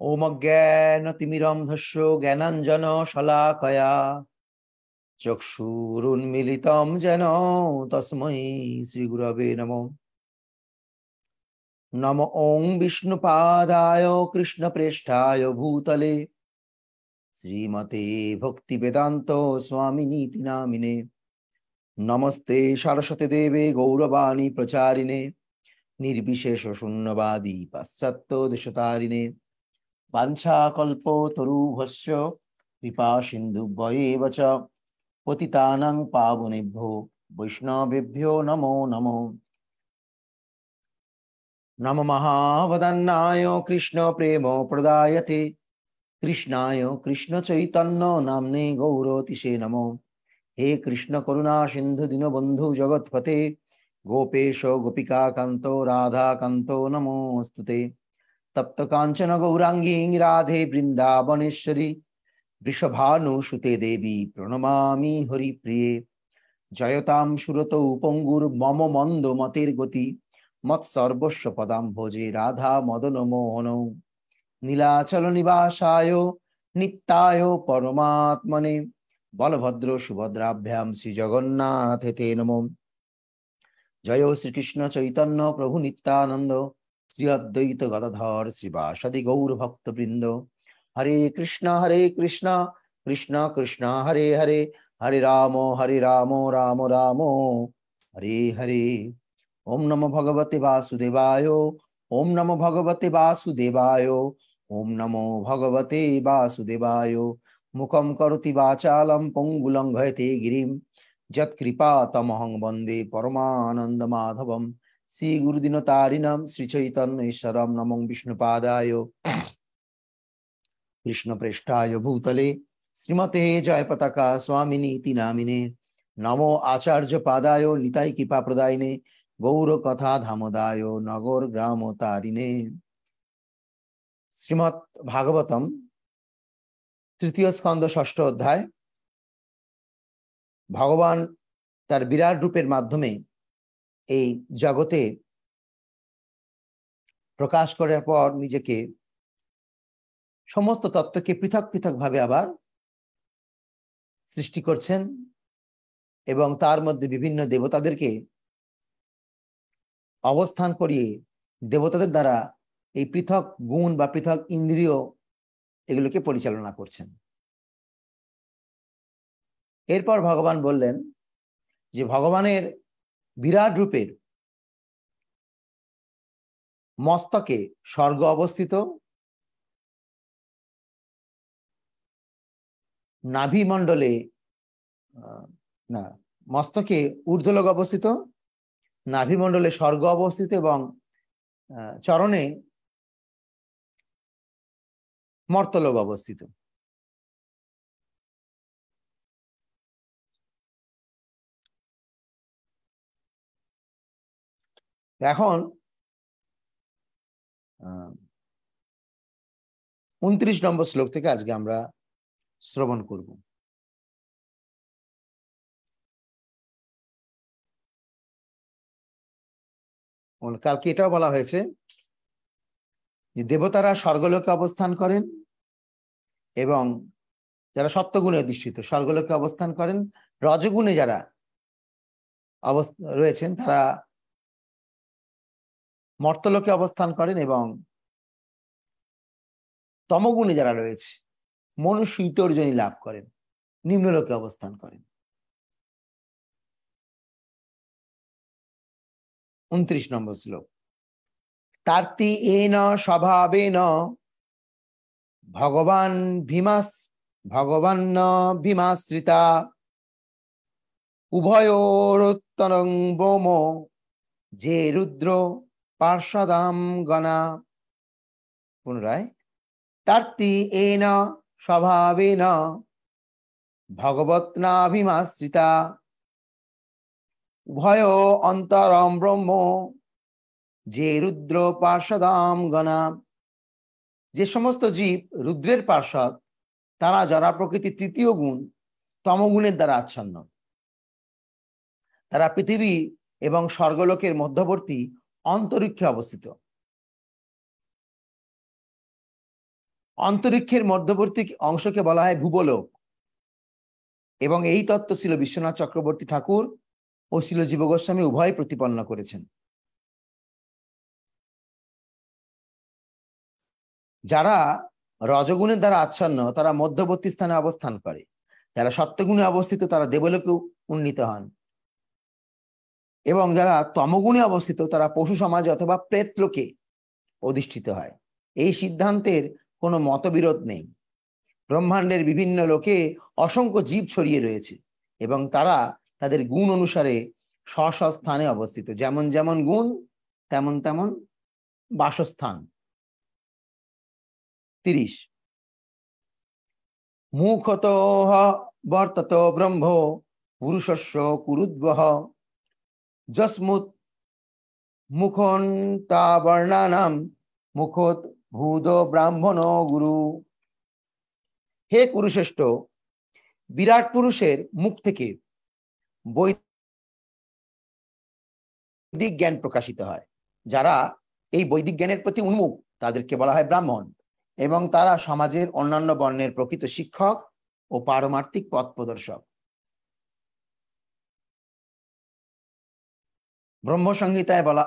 ওম ওমজ্ঞানতিমিরন্ধস্য জ্ঞানাঞ্জন শলাকয়া চক্ষুরুন্মিলিতম যেন তস্মৈ শ্রীগুরবে নম নম ওং কৃষ্ণ কৃষ্ণপ্রেষ্ঠায় ভূতলে শ্রীমতে ভক্তি বেদান্ত স্বামিনীতি নামিনে নমস্তে সরস্বতী দেবে গৌরবাণী প্রচারিণে নির্বিশেষ শূন্যবাদী পাশ্চাত্য দেশতারিণে পাঞ্ছাকল্পতরুভস্য কৃপা সিন্ধুভ্যেব চ পতিতানং পাবনেভ্যো বৈষ্ণবেভ্যো নমো নমো নম মহাবদান্নায় কৃষ্ণ প্রেম প্রদায়তে কৃষ্ণায় কৃষ্ণ চৈতন্য নামনে গৌরতিষে নমো হে কৃষ্ণ করুণা সিন্ধু দীনবন্ধু জগৎপতে গোপেশ গোপিকাকান্ত রাধাকান্ত নমোস্তুতে তপ্ত কাঞ্চন গৌরাঙ্গী রাধে বৃন্দাবনেশ্বরী বৃষভানু সুতে দেবী প্রণমামি হরিপ্রিয়ে জয়তাম সুরত উপঙ্গুর মম মন্দ মতের গতি সর্বস্ব পদাম ভোজে রাধা মদন মোহন নীলাচল নিবাসায় নিত্যায় পরমাত্মনে বলভদ্র সুভদ্রাভ্যাম শ্রী জগন্নাথ তে নম জয় শ্রীকৃষ্ণ চৈতন্য প্রভু নিত্যানন্দ শ্রী অদ্বৈত গদাধর শ্রীবাসাদি গৌর ভক্তবৃন্দ হরে কৃষ্ণ হরে কৃষ্ণ কৃষ্ণ কৃষ্ণ হরে হরে হরে রাম হরে রাম রাম রাম হরে হরে ওম নম ভগবতে বাসুদেবায় ওম নম ভগবতে বাসুদেবায় ওম নমো ভগবতে বাসুদেবায় মুখম করতি বাচালম পঙ্গুলং ঘয়তে গিরিম যৎকৃপা তমহং বন্দে পরমানন্দ মাধবম শ্রী গুরুদিন তারিণাম শ্রী চৈতন্য ঈশ্বরম নমং বিষ্ণুপাদায় কৃষ্ণপ্রেষ্ঠায় ভূতলে শ্রীমতে জয় স্বামিনীতি নামিনে নমো আচার্য পাদায় নিতাই কৃপা প্রদায়নে গৌর কথা ধামদায় নগর গ্রাম তারিণে শ্রীমৎ ভাগবতম তৃতীয় স্কন্দ ষষ্ঠ অধ্যায় ভগবান তার বিরাট রূপের মাধ্যমে এই জগতে প্রকাশ করার পর নিজেকে সমস্ত তত্ত্বকে পৃথক পৃথক ভাবে আবার সৃষ্টি করছেন এবং তার মধ্যে বিভিন্ন দেবতাদেরকে অবস্থান করিয়ে দেবতাদের দ্বারা এই পৃথক গুণ বা পৃথক ইন্দ্রিয় এগুলোকে পরিচালনা করছেন এরপর ভগবান বললেন যে ভগবানের বিরাট রূপের মস্তকে স্বর্গ অবস্থিত নাভি নাভিমণ্ডলে না মস্তকে ঊর্ধ্বলোক অবস্থিত নাভি মণ্ডলে স্বর্গ অবস্থিত এবং চরণে মর্তলোক অবস্থিত এখন উনত্রিশ নম্বর শ্লোক থেকে আজকে আমরা শ্রবণ করব কালকে এটাও বলা হয়েছে যে দেবতারা স্বর্গলোকে অবস্থান করেন এবং যারা সত্যগুণে অধিষ্ঠিত স্বর্গলোকে অবস্থান করেন রজগুণে যারা অবস্থা রয়েছেন তারা মর্তলোকে অবস্থান করেন এবং তমগুণে যারা রয়েছে মনুষ্য শীতর্জনী লাভ করেন নিম্নলোকে অবস্থান করেন উনত্রিশ নম্বর শ্লোক তার্তি এন স্বভাবে ন ভগবান ভীমাস ভগবান ভীমাশ্রিতা উভয়োরোত্তরং ব্রোম যে রুদ্র পার্শ্বদাম গণা পুনরায় তার্তি এন স্বভাবেন ভগবত্নাভিমাশ্রিতা উভয় অন্তরম ব্রহ্ম যে রুদ্র পার্শ্বদাম গণা যে সমস্ত জীব রুদ্রের পার্শ্বদ তারা যারা প্রকৃতি তৃতীয় গুণ তমগুণের দ্বারা আচ্ছন্ন তারা পৃথিবী এবং স্বর্গলোকের মধ্যবর্তী অন্তরিক্ষে অবস্থিত অন্তরিক্ষের মধ্যবর্তী অংশকে বলা হয় ভূগোলক এবং এই তত্ত্ব ছিল বিশ্বনাথ চক্রবর্তী ঠাকুর ও শিল জীব গোস্বামী উভয় প্রতিপন্ন করেছেন যারা রজগুণের দ্বারা আচ্ছন্ন তারা মধ্যবর্তী স্থানে অবস্থান করে যারা সত্যগুণে অবস্থিত তারা দেবলোকে উন্নীত হন এবং যারা তমগুণে অবস্থিত তারা পশু সমাজ অথবা প্রেতলোকে অধিষ্ঠিত হয় এই সিদ্ধান্তের কোনো মতবিরোধ নেই ব্রহ্মাণ্ডের বিভিন্ন লোকে অসংখ্য জীব ছড়িয়ে রয়েছে এবং তারা তাদের গুণ অনুসারে স্ব স্থানে অবস্থিত যেমন যেমন গুণ তেমন তেমন বাসস্থান তিরিশ মুখত বর্তত ব্রহ্ম পুরুষস্য কুরুদ্বহ যস্মুত মুখন্তা বর্ণানাম মুখত ভূত ব্রাহ্মণ গুরু হে কুরুশ্রেষ্ঠ বিরাট পুরুষের মুখ থেকে বৈদিক জ্ঞান প্রকাশিত হয় যারা এই বৈদিক জ্ঞানের প্রতি উন্মুখ তাদেরকে বলা হয় ব্রাহ্মণ এবং তারা সমাজের অন্যান্য বর্ণের প্রকৃত শিক্ষক ও পারমার্থিক পথ প্রদর্শক ব্রহ্মসংহিতায় বলা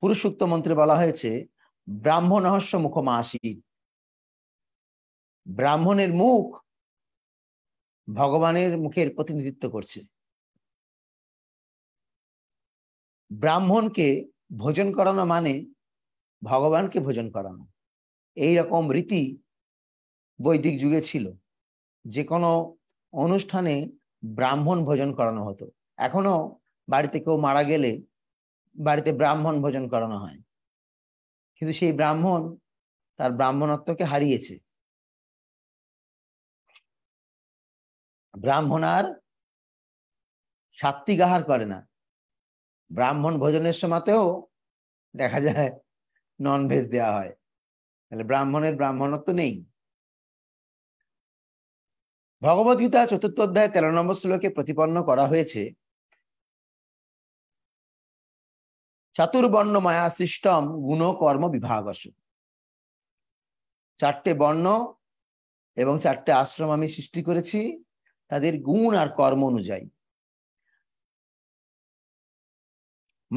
পুরুষুক্ত মন্ত্রে বলা হয়েছে ব্রাহ্ম নহস্য মুখমাসী ব্রাহ্মণের মুখ ভগবানের মুখের প্রতিনিধিত্ব করছে ব্রাহ্মণকে ভোজন করানো মানে ভগবানকে ভোজন করানো এই রকম রীতি বৈদিক যুগে ছিল যে কোনো অনুষ্ঠানে ব্রাহ্মণ ভোজন করানো হতো এখনো বাড়িতে কেউ মারা গেলে বাড়িতে ব্রাহ্মণ ভোজন করানো হয় কিন্তু সেই ব্রাহ্মণ তার ব্রাহ্মণত্বকে হারিয়েছে ব্রাহ্মণ আর সাত্ত্বিক আহার করে না ব্রাহ্মণ ভোজনের সময়তেও দেখা যায় ননভেজ দেওয়া হয় তাহলে ব্রাহ্মণের ব্রাহ্মণত্ব নেই ভগবদ্গীতা চতুর্থ অধ্যায় তেরো নম্বর শ্লোকে প্রতিপন্ন করা হয়েছে চাতুর্বর্ণ মায়া সিস্টম গুণ কর্ম বিভাগস চারটে বর্ণ এবং চারটে আশ্রম আমি সৃষ্টি করেছি তাদের গুণ আর কর্ম অনুযায়ী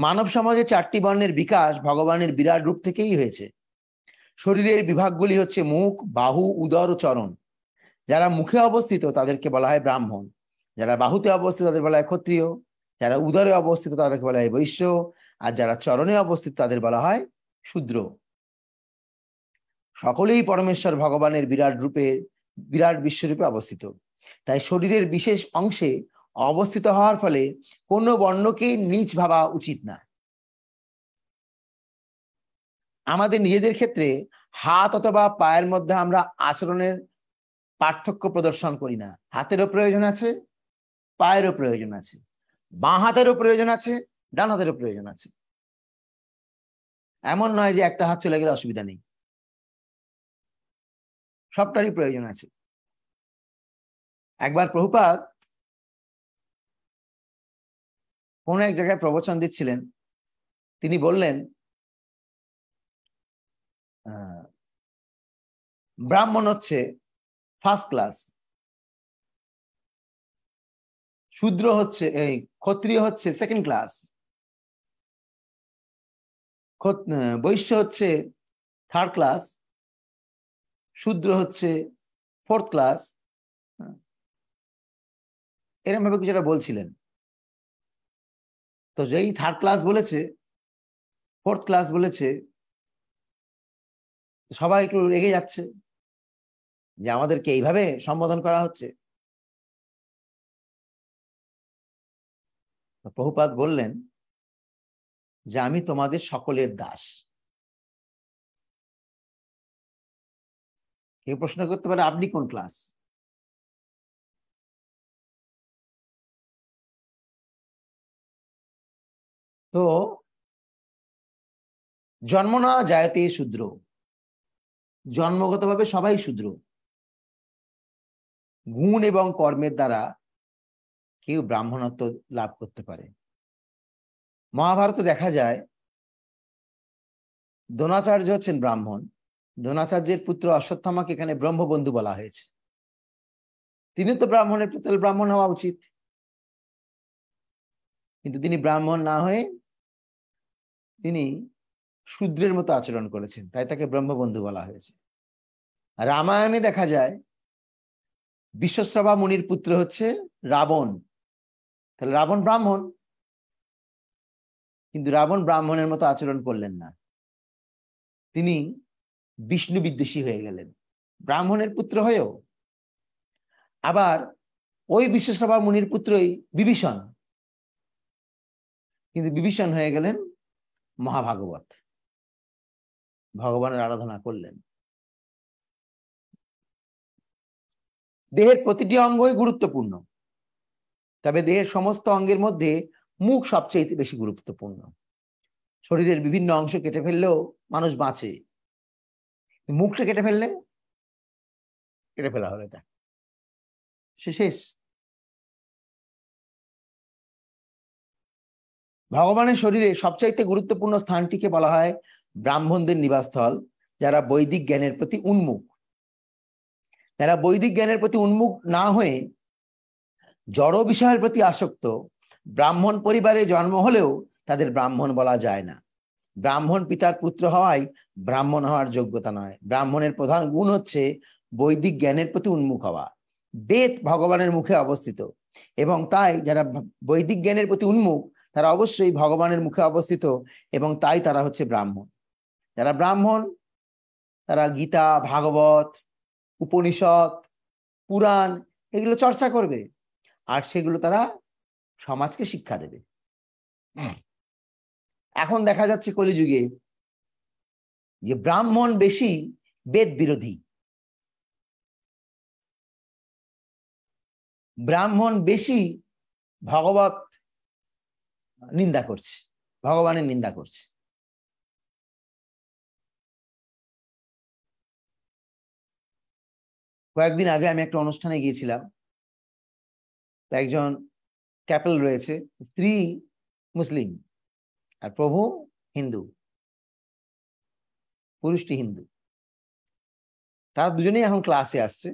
মানব সমাজে চারটি বর্ণের বিকাশ ভগবানের বিরাট রূপ থেকেই হয়েছে শরীরের বিভাগগুলি হচ্ছে মুখ বাহু উদর ও চরণ যারা মুখে অবস্থিত তাদেরকে বলা হয় ব্রাহ্মণ যারা বাহুতে অবস্থিত তাদের বলা হয় ক্ষত্রিয় যারা উদরে অবস্থিত তাদেরকে বলা হয় বৈশ্য আর যারা চরণে অবস্থিত তাদের বলা হয় শূদ্র সকলেই পরমেশ্বর ভগবানের বিরাট রূপে বিরাট বিশ্বরূপে অবস্থিত তাই শরীরের বিশেষ অংশে অবস্থিত হওয়ার ফলে কোনো বর্ণকে নিজ ভাবা উচিত না আমাদের নিজেদের ক্ষেত্রে হাত অথবা পায়ের মধ্যে আমরা আচরণের পার্থক্য প্রদর্শন করি না হাতেরও প্রয়োজন আছে পায়েরও প্রয়োজন আছে বাঁ হাতেরও প্রয়োজন আছে ডান হাতেরও প্রয়োজন আছে এমন নয় যে একটা হাত চলে গেলে অসুবিধা নেই সবটারই প্রয়োজন আছে একবার প্রভুপাত কোন এক জায়গায় প্রবচন দিচ্ছিলেন তিনি বললেন ব্রাহ্মণ হচ্ছে ফার্স্ট ক্লাস শূদ্র হচ্ছে এই ক্ষত্রিয় হচ্ছে সেকেন্ড ক্লাস বৈশ্য হচ্ছে থার্ড ক্লাস শূদ্র হচ্ছে ফোর্থ ক্লাস এরম ভাবে কিছুটা বলছিলেন তো যেই থার্ড ক্লাস বলেছে ফোর্থ ক্লাস বলেছে সবাই একটু রেগে যাচ্ছে যে আমাদেরকে এইভাবে সম্বোধন করা হচ্ছে প্রভুপাত বললেন যে আমি তোমাদের সকলের দাস কেউ প্রশ্ন করতে পারে আপনি কোন ক্লাস তো জন্ম না জায়তে শূদ্র জন্মগতভাবে সবাই শূদ্র গুণ এবং কর্মের দ্বারা কেউ ব্রাহ্মণত্ব লাভ করতে পারে মহাভারতে দেখা যায় দ্রোণাচার্য হচ্ছেন ব্রাহ্মণ দ্রোণাচার্যের পুত্র অশ্বত্থামাকে এখানে ব্রহ্মবন্ধু বলা হয়েছে তিনি তো ব্রাহ্মণের পুত্র ব্রাহ্মণ হওয়া উচিত কিন্তু তিনি ব্রাহ্মণ না হয়ে তিনি শূদ্রের মতো আচরণ করেছেন তাই তাকে ব্রহ্মবন্ধু বলা হয়েছে রামায়ণে দেখা যায় বিশ্বশ্রবা মুনির পুত্র হচ্ছে রাবণ তাহলে রাবণ ব্রাহ্মণ কিন্তু রাবণ ব্রাহ্মণের মতো আচরণ করলেন না তিনি বিষ্ণু বিদ্বেষী হয়ে গেলেন ব্রাহ্মণের পুত্র হয়েও আবার ওই বিশ্বসভা মুনির পুত্রই বিভীষণ কিন্তু বিভীষণ হয়ে গেলেন মহাভাগবত ভগবানের আরাধনা করলেন দেহের প্রতিটি অঙ্গই গুরুত্বপূর্ণ তবে দেহের সমস্ত অঙ্গের মধ্যে মুখ সবচেয়ে বেশি গুরুত্বপূর্ণ শরীরের বিভিন্ন অংশ কেটে ফেললেও মানুষ বাঁচে মুখটা কেটে ফেললে কেটে ফেলা হলো এটা সে শেষ ভগবানের শরীরে সবচাইতে গুরুত্বপূর্ণ স্থানটিকে বলা হয় ব্রাহ্মণদের নিবাসস্থল যারা বৈদিক জ্ঞানের প্রতি উন্মুখ যারা বৈদিক জ্ঞানের প্রতি উন্মুখ না হয়ে জড় বিষয়ের প্রতি আসক্ত ব্রাহ্মণ পরিবারে জন্ম হলেও তাদের ব্রাহ্মণ বলা যায় না ব্রাহ্মণ পিতার পুত্র হওয়ায় ব্রাহ্মণ হওয়ার যোগ্যতা নয় ব্রাহ্মণের প্রধান গুণ হচ্ছে বৈদিক জ্ঞানের প্রতি উন্মুখ হওয়া বেদ ভগবানের মুখে অবস্থিত এবং তাই যারা বৈদিক জ্ঞানের প্রতি উন্মুখ তারা অবশ্যই ভগবানের মুখে অবস্থিত এবং তাই তারা হচ্ছে ব্রাহ্মণ যারা ব্রাহ্মণ তারা গীতা ভাগবত উপনিষদ পুরাণ এগুলো চর্চা করবে আর সেগুলো তারা সমাজকে শিক্ষা দেবে এখন দেখা যাচ্ছে কলিযুগে যে ব্রাহ্মণ বেশি বেদ বিরোধী ব্রাহ্মণ বেশি ভগবত নিন্দা করছে ভগবানের নিন্দা করছে কয়েকদিন আগে আমি একটা অনুষ্ঠানে গিয়েছিলাম একজন ক্যাপেল রয়েছে স্ত্রী মুসলিম আর প্রভু হিন্দু পুরুষটি হিন্দু তারা দুজনেই এখন ক্লাসে আসছে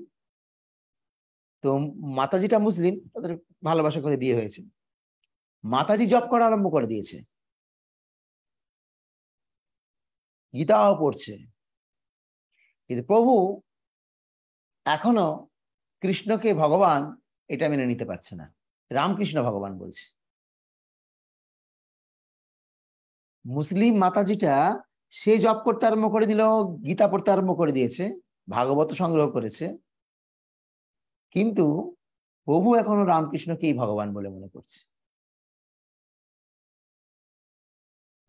তো মাতাজিটা মুসলিম তাদের ভালোবাসা করে বিয়ে হয়েছে মাতাজি জব করা আরম্ভ করে দিয়েছে গীতাও পড়ছে কিন্তু প্রভু এখনো কৃষ্ণকে ভগবান এটা মেনে নিতে পারছে না রামকৃষ্ণ ভগবান বলছে মুসলিম মাতাজিটা সে জব করতে আরম্ভ করে দিল গীতা পড়তে আরম্ভ করে দিয়েছে ভাগবত সংগ্রহ করেছে কিন্তু প্রভু এখনো রামকৃষ্ণকেই ভগবান বলে মনে করছে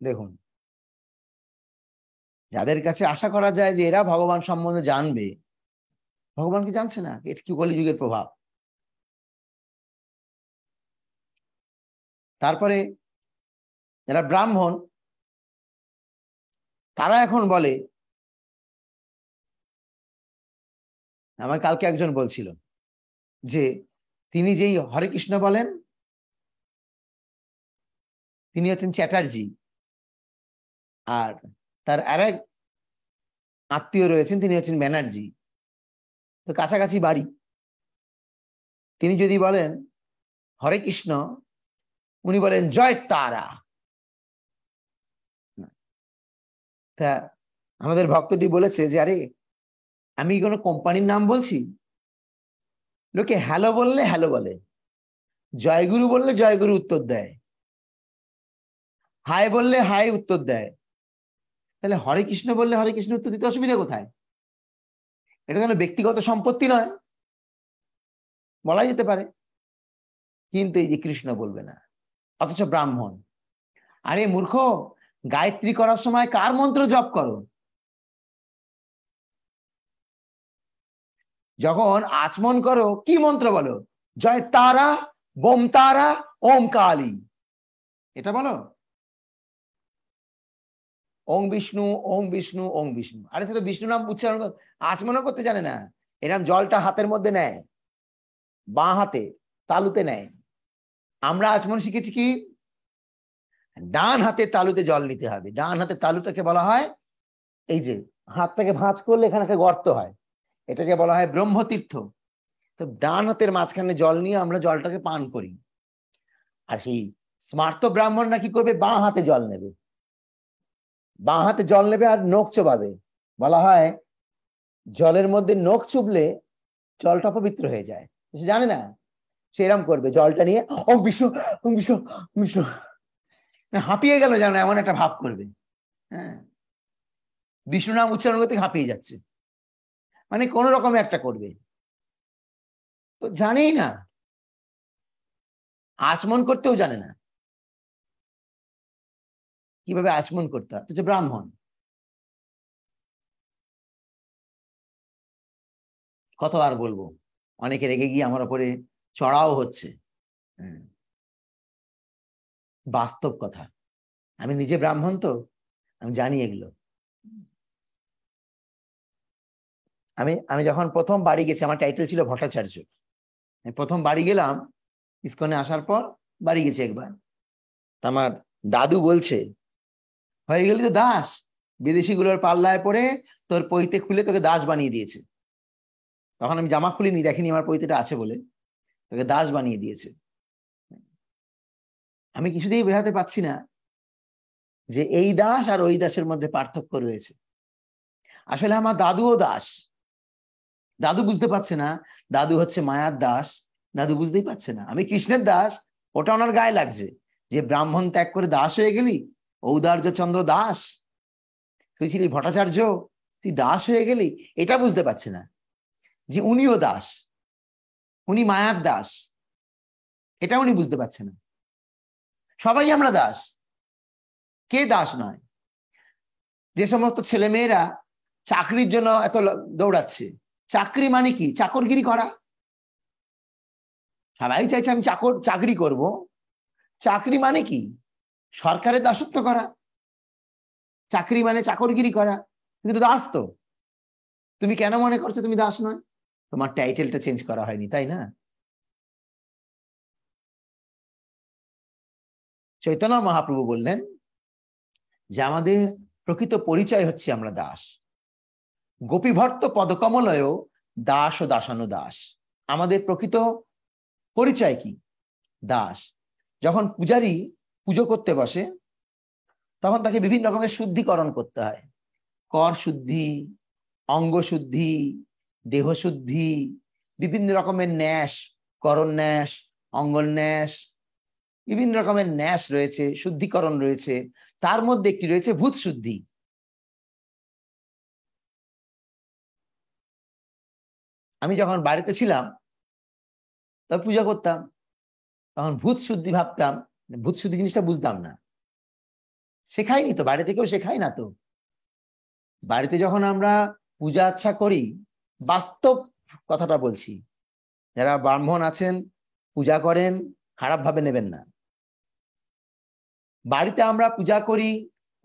দেখুন যাদের কাছে আশা করা যায় যে এরা ভগবান সম্বন্ধে জানবে ভগবানকে জানছে না এটা কি কলিযুগের প্রভাব তারপরে যারা ব্রাহ্মণ তারা এখন বলে আমার কালকে একজন বলছিল যে তিনি যেই হরে কৃষ্ণ বলেন তিনি হচ্ছেন চ্যাটার্জি আর তার আর এক আত্মীয় রয়েছেন তিনি হচ্ছেন ব্যানার্জি তো কাছাকাছি বাড়ি তিনি যদি বলেন হরে কৃষ্ণ উনি বলেন জয় তারা তা আমাদের ভক্তটি বলেছে যে আরে আমি কোনো কোম্পানির নাম বলছি লোকে হ্যালো বললে হ্যালো বলে জয়গুরু বললে জয়গুরু উত্তর দেয় হাই বললে হাই উত্তর দেয় তাহলে হরে কৃষ্ণ বললে হরে কৃষ্ণ উত্তর দিতে অসুবিধা কোথায় এটা কোনো ব্যক্তিগত সম্পত্তি নয় বলা যেতে পারে কিন্তু এই যে কৃষ্ণ বলবে না অথচ ব্রাহ্মণ আরে মূর্খ গায়ত্রী করার সময় কার মন্ত্র জপ করো যখন আচমন করো কি মন্ত্র বলো জয় তারা বোম তারা ওম কালী এটা বলো ওং বিষ্ণু ওং বিষ্ণু ওং বিষ্ণু আরে সে তো বিষ্ণু নাম উচ্চারণ আচমনও করতে জানে না এরকম জলটা হাতের মধ্যে নেয় বাঁ হাতে তালুতে নেয় আমরা আজ মনে শিখেছি কি ডান হাতে তালুতে জল নিতে হবে ডান হাতে তালুটাকে বলা হয় এই যে হাতটাকে ভাঁজ করলে এখানে একটা গর্ত হয় এটাকে বলা হয় ব্রহ্মতীর্থ তো ডান হাতের মাঝখানে জল নিয়ে আমরা জলটাকে পান করি আর সেই স্মার্ত ব্রাহ্মণ নাকি করবে বাঁ হাতে জল নেবে বাঁ হাতে জল নেবে আর নখ চোবাবে বলা হয় জলের মধ্যে নখ চুবলে জলটা পবিত্র হয়ে যায় জানে না সেরম করবে জলটা নিয়ে ও বিশ্ব বিশ্ব বিশ্ব হাঁপিয়ে গেল যেন এমন একটা ভাব করবে হ্যাঁ বিষ্ণু নাম উচ্চারণ করতে হাঁপিয়ে যাচ্ছে মানে কোন রকমে একটা করবে তো জানেই না আচমন করতেও জানে না কিভাবে আচমন করতে হয় ব্রাহ্মণ কত আর বলবো অনেকে রেগে গিয়ে আমার ওপরে চড়াও হচ্ছে বাস্তব কথা আমি নিজে ব্রাহ্মণ তো আমি জানি এগুলো আমি আমি যখন প্রথম বাড়ি গেছি আমার টাইটেল ছিল ভট্টাচার্য আমি প্রথম বাড়ি গেলাম ইস্কনে আসার পর বাড়ি গেছি একবার আমার দাদু বলছে হয়ে গেলি তো দাস বিদেশিগুলোর পাল্লায় পরে তোর পৈতে খুলে তোকে দাস বানিয়ে দিয়েছে তখন আমি জামা খুলিনি দেখিনি আমার পৈতেটা আছে বলে তাকে দাস বানিয়ে দিয়েছে আমি কিছুতেই বোঝাতে পারছি না যে এই দাস আর ওই দাসের মধ্যে পার্থক্য রয়েছে আসলে আমার দাদুও দাস দাদু বুঝতে পারছে না দাদু হচ্ছে মায়ার দাস দাদু বুঝতেই পারছে না আমি কৃষ্ণের দাস ওটা ওনার গায়ে লাগছে যে ব্রাহ্মণ ত্যাগ করে দাস হয়ে গেলি ঔদার্য চন্দ্র দাস তুই ছিলি ভট্টাচার্য তুই দাস হয়ে গেলি এটা বুঝতে পারছে না যে উনিও দাস উনি মায়ার দাস এটা উনি বুঝতে পারছে না সবাই আমরা দাস কে দাস নয় যে সমস্ত ছেলেমেয়েরা চাকরির জন্য এত দৌড়াচ্ছে চাকরি মানে কি চাকরগিরি করা সবাই চাইছে আমি চাকর চাকরি করব চাকরি মানে কি সরকারের দাসত্ব করা চাকরি মানে চাকরগিরি করা কিন্তু দাস তো তুমি কেন মনে করছো তুমি দাস নয় তোমার টাইটেলটা চেঞ্জ করা হয়নি তাই না চৈতন্য মহাপ্রভু বললেন যে আমাদের প্রকৃত পরিচয় হচ্ছে আমরা দাস গোপীভর্ত পদকমলয় দাস ও দাসানু দাস আমাদের প্রকৃত পরিচয় কি দাস যখন পূজারী পুজো করতে বসে তখন তাকে বিভিন্ন রকমের শুদ্ধিকরণ করতে হয় কর শুদ্ধি অঙ্গ শুদ্ধি দেহশুদ্ধি বিভিন্ন রকমের ন্যাস করণ ন্যাস অঙ্গন ন্যাস বিভিন্ন রকমের ন্যাস রয়েছে শুদ্ধিকরণ রয়েছে তার মধ্যে একটি রয়েছে ভূত শুদ্ধি আমি যখন বাড়িতে ছিলাম তখন পূজা করতাম তখন ভূত শুদ্ধি ভাবতাম মানে ভূত শুদ্ধি জিনিসটা বুঝতাম না শেখায়নি তো বাড়িতে কেউ শেখায় না তো বাড়িতে যখন আমরা পূজা আচ্ছা করি বাস্তব কথাটা বলছি যারা ব্রাহ্মণ আছেন পূজা করেন খারাপভাবে নেবেন না বাড়িতে আমরা পূজা করি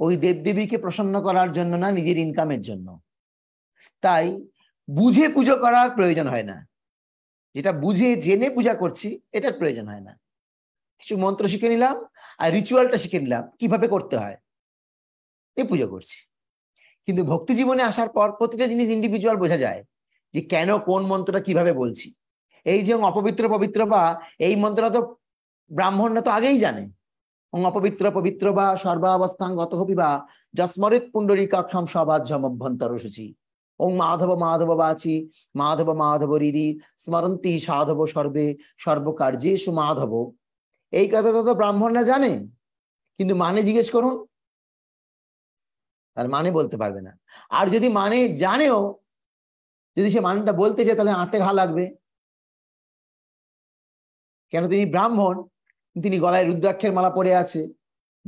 ওই দেবদেবীকে প্রসন্ন করার জন্য না নিজের ইনকামের জন্য তাই বুঝে পুজো করার প্রয়োজন হয় না যেটা বুঝে জেনে পূজা করছি এটার প্রয়োজন হয় না কিছু মন্ত্র শিখে নিলাম আর রিচুয়ালটা শিখে নিলাম কিভাবে করতে হয় এ পুজো করছি কিন্তু ভক্তি জীবনে আসার পর প্রতিটা জিনিস ইন্ডিভিজুয়াল বোঝা যায় যে কেন কোন মন্ত্রটা কিভাবে বলছি এই যে অপবিত্র পবিত্র বা এই মন্ত্রটা তো ব্রাহ্মণরা তো আগেই জানে অপবিত্র পবিত্র বা সর্বাবস্থান গত হবি বা যস্মরিত পুণ্ডরিকাক্ষম সবাধ্যম অভ্যন্তর সূচি ওং মাধব মাধব বাচি মাধব মাধব হৃদি স্মরন্তি সাধব সর্বে সু মাধব এই কথাটা তো ব্রাহ্মণরা জানে কিন্তু মানে জিজ্ঞেস করুন তার মানে বলতে পারবে না আর যদি মানে জানেও যদি সে মানটা বলতে চায় তাহলে আঁতে ঘা লাগবে কেন তিনি ব্রাহ্মণ তিনি গলায় রুদ্রাক্ষের মালা পরে আছে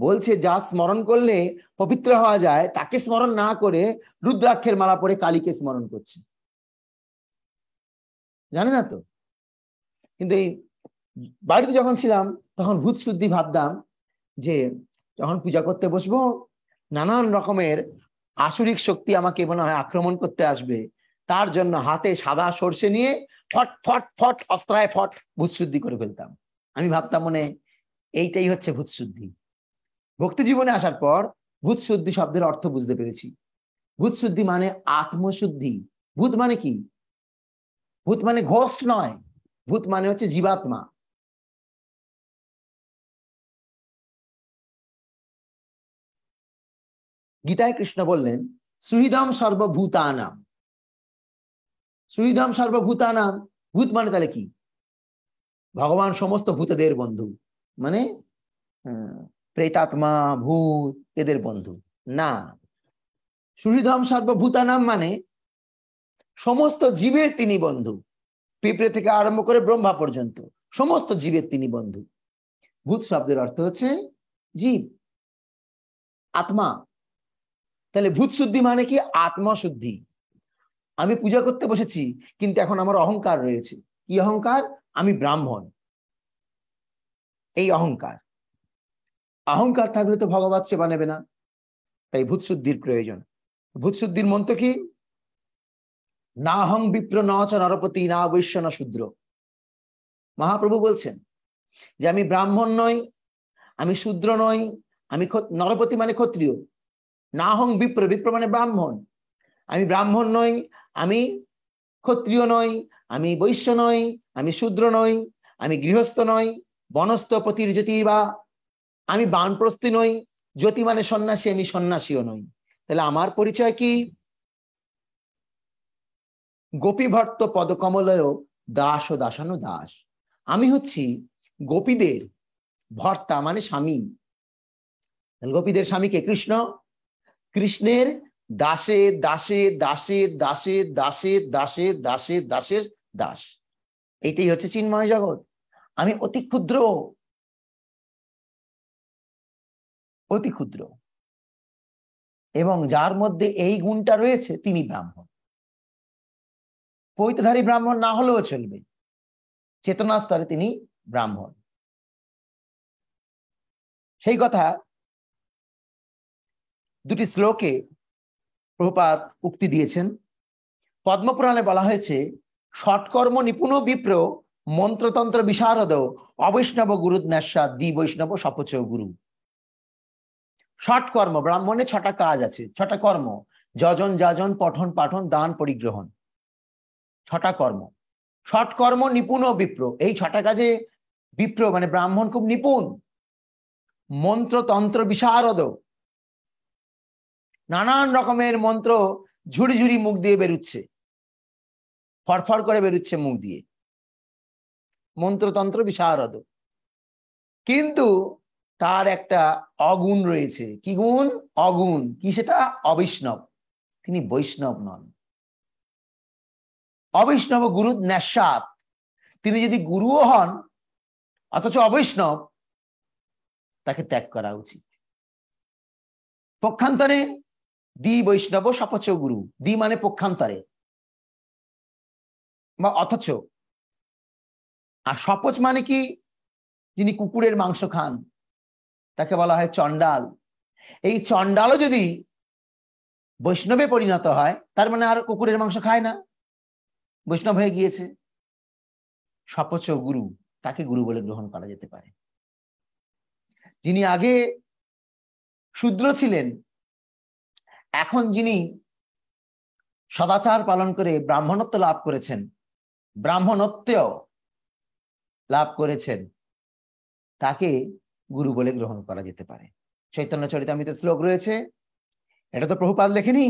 বলছে যা স্মরণ করলে পবিত্র হওয়া যায় তাকে স্মরণ না করে রুদ্রাক্ষের মালা পরে কালীকে স্মরণ করছে জানে না তো কিন্তু এই বাড়িতে যখন ছিলাম তখন ভূত শুদ্ধি ভাবতাম যে যখন পূজা করতে বসবো নানান রকমের আসুরিক শক্তি আমাকে মনে হয় আক্রমণ করতে আসবে তার জন্য হাতে সাদা সর্ষে নিয়ে ফট ফট ফট অস্ত্রায় ফট ভূতশুদ্ধি করে ফেলতাম আমি ভাবতাম মনে এইটাই হচ্ছে ভূতশুদ্ধি ভক্তি জীবনে আসার পর ভূতশুদ্ধি শব্দের অর্থ বুঝতে পেরেছি ভূতশুদ্ধি মানে আত্মশুদ্ধি ভূত মানে কি ভূত মানে ঘোষ্ট নয় ভূত মানে হচ্ছে জীবাত্মা গীতায় কৃষ্ণ বললেন সুহৃদম সর্বভূতানাম সুইধাম সর্বভূতানাম ভূত মানে তাহলে কি ভগবান সমস্ত ভূতদের বন্ধু মানে প্রেতাত্মা ভূত এদের বন্ধু না সুহৃদম সর্বভূতানাম মানে সমস্ত জীবের তিনি বন্ধু পিঁপড়ে থেকে আরম্ভ করে ব্রহ্মা পর্যন্ত সমস্ত জীবের তিনি বন্ধু ভূত শব্দের অর্থ হচ্ছে জীব আত্মা তাহলে ভূত শুদ্ধি মানে কি আত্মশুদ্ধি আমি পূজা করতে বসেছি কিন্তু এখন আমার অহংকার রয়েছে কি অহংকার আমি ব্রাহ্মণ এই অহংকার অহংকার থাকলে তো ভগবান সেবা নেবে না তাই ভূতশুদ্ধির প্রয়োজন ভূতশুদ্ধির মন্ত্র কি না হং বিপ্র নচ নরপতি না বৈশ্য না শূদ্র মহাপ্রভু বলছেন যে আমি ব্রাহ্মণ নই আমি শূদ্র নই আমি নরপতি মানে ক্ষত্রিয় না হং বিপ্র বিপ্র মানে ব্রাহ্মণ আমি ব্রাহ্মণ নই আমি ক্ষত্রিয় নই আমি বৈশ্য নই আমি শূদ্র নই আমি গৃহস্থ নই বনস্থ প্রতির জ্যোতি বা আমি বানপ্রস্তি নই জ্যোতি মানে সন্ন্যাসী আমি সন্ন্যাসীও নই তাহলে আমার পরিচয় কি গোপী গোপীভট্ট পদকমলয় দাস ও দাসানু দাস আমি হচ্ছি গোপীদের ভর্তা মানে স্বামী গোপীদের স্বামী কে কৃষ্ণ কৃষ্ণের দাসে দাসে দাসে দাসে দাসে দাসে দাসে দাসের দাস এটাই হচ্ছে চিন্ময় জগৎ আমি অতি ক্ষুদ্র অতি ক্ষুদ্র এবং যার মধ্যে এই গুণটা রয়েছে তিনি ব্রাহ্মণ পৈতধারী ব্রাহ্মণ না হলেও চলবে চেতনা স্তরে তিনি ব্রাহ্মণ সেই কথা দুটি শ্লোকে প্রপাত উক্তি দিয়েছেন পদ্মপুরাণে বলা হয়েছে সৎকর্ম নিপুণ বিপ্র মন্ত্রতন্ত্র বিশারদ অবৈষ্ণব ন্যাসা দ্বি বৈষ্ণব সপচ গুরু ষটকর্ম ব্রাহ্মণে ছটা কাজ আছে ছটা কর্ম যজন যাজন পঠন পাঠন দান পরিগ্রহণ ছটা কর্ম ষটকর্ম নিপুণ বিপ্র এই ছটা কাজে বিপ্র মানে ব্রাহ্মণ খুব নিপুণ মন্ত্রতন্ত্র বিশারদ নানান রকমের মন্ত্র ঝুড়ি ঝুড়ি মুখ দিয়ে বেরুচ্ছে ফরফর করে বেরুচ্ছে মুখ দিয়ে মন্ত্রতন্ত্র বিশারদ কিন্তু তার একটা অগুণ রয়েছে কি গুণ অগুণ কি সেটা অবৈষ্ণব তিনি বৈষ্ণব নন অবৈষ্ণব গুরু ন্যাসাত তিনি যদি গুরুও হন অথচ অবৈষ্ণব তাকে ত্যাগ করা উচিত পক্ষান্তরে দি বৈষ্ণব সপচ গুরু দি মানে পক্ষান্তরে বা অথচ আর সপচ মানে কি যিনি কুকুরের মাংস খান তাকে বলা হয় চণ্ডাল এই চণ্ডালও যদি বৈষ্ণবে পরিণত হয় তার মানে আর কুকুরের মাংস খায় না বৈষ্ণব হয়ে গিয়েছে সপচ গুরু তাকে গুরু বলে গ্রহণ করা যেতে পারে যিনি আগে শূদ্র ছিলেন এখন যিনি সদাচার পালন করে ব্রাহ্মণত্ব লাভ করেছেন ব্রাহ্মণত্ব লাভ করেছেন তাকে গুরু বলে গ্রহণ করা যেতে পারে চৈতন্য চরিতামিতে শ্লোক রয়েছে এটা তো প্রভুপাল লেখেনি